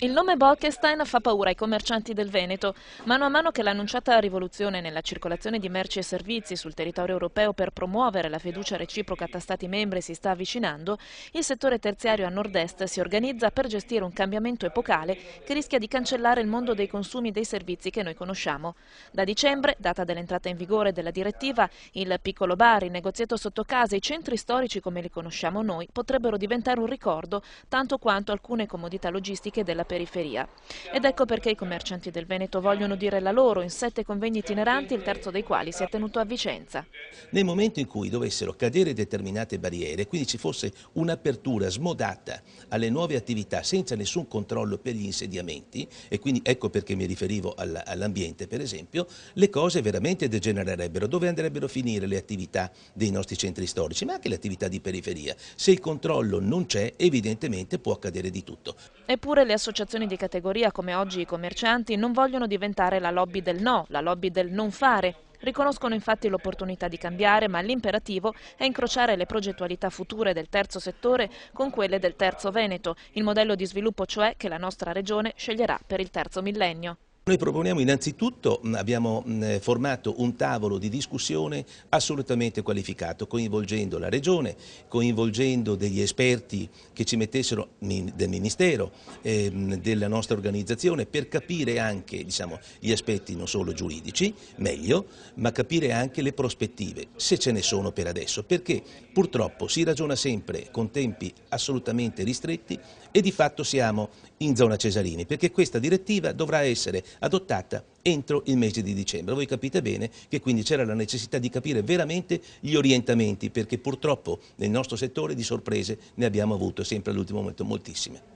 Il nome Bolkestein fa paura ai commercianti del Veneto. Mano a mano che l'annunciata rivoluzione nella circolazione di merci e servizi sul territorio europeo per promuovere la fiducia reciproca tra Stati membri si sta avvicinando, il settore terziario a nord-est si organizza per gestire un cambiamento epocale che rischia di cancellare il mondo dei consumi e dei servizi che noi conosciamo. Da dicembre, data dell'entrata in vigore della direttiva, il piccolo bar, il negozietto sotto casa, e i centri storici come li conosciamo noi potrebbero diventare un ricordo, tanto quanto alcune comodità logistiche della periferia. Ed ecco perché i commercianti del Veneto vogliono dire la loro in sette convegni itineranti, il terzo dei quali si è tenuto a Vicenza. Nel momento in cui dovessero cadere determinate barriere, quindi ci fosse un'apertura smodata alle nuove attività senza nessun controllo per gli insediamenti, e quindi ecco perché mi riferivo all'ambiente per esempio, le cose veramente degenererebbero. Dove andrebbero a finire le attività dei nostri centri storici, ma anche le attività di periferia? Se il controllo non c'è, evidentemente può accadere di tutto. Eppure le associazioni di categoria come oggi i commercianti non vogliono diventare la lobby del no, la lobby del non fare, Riconoscono infatti l'opportunità di cambiare, ma l'imperativo è incrociare le progettualità future del terzo settore con quelle del terzo Veneto, il modello di sviluppo cioè che la nostra regione sceglierà per il terzo millennio. Noi proponiamo innanzitutto, abbiamo formato un tavolo di discussione assolutamente qualificato, coinvolgendo la Regione, coinvolgendo degli esperti che ci mettessero del Ministero, ehm, della nostra organizzazione, per capire anche diciamo, gli aspetti non solo giuridici, meglio, ma capire anche le prospettive, se ce ne sono per adesso, perché purtroppo si ragiona sempre con tempi assolutamente ristretti e di fatto siamo in zona Cesarini, perché questa direttiva dovrà essere adottata entro il mese di dicembre. Voi capite bene che quindi c'era la necessità di capire veramente gli orientamenti perché purtroppo nel nostro settore di sorprese ne abbiamo avuto sempre all'ultimo momento moltissime.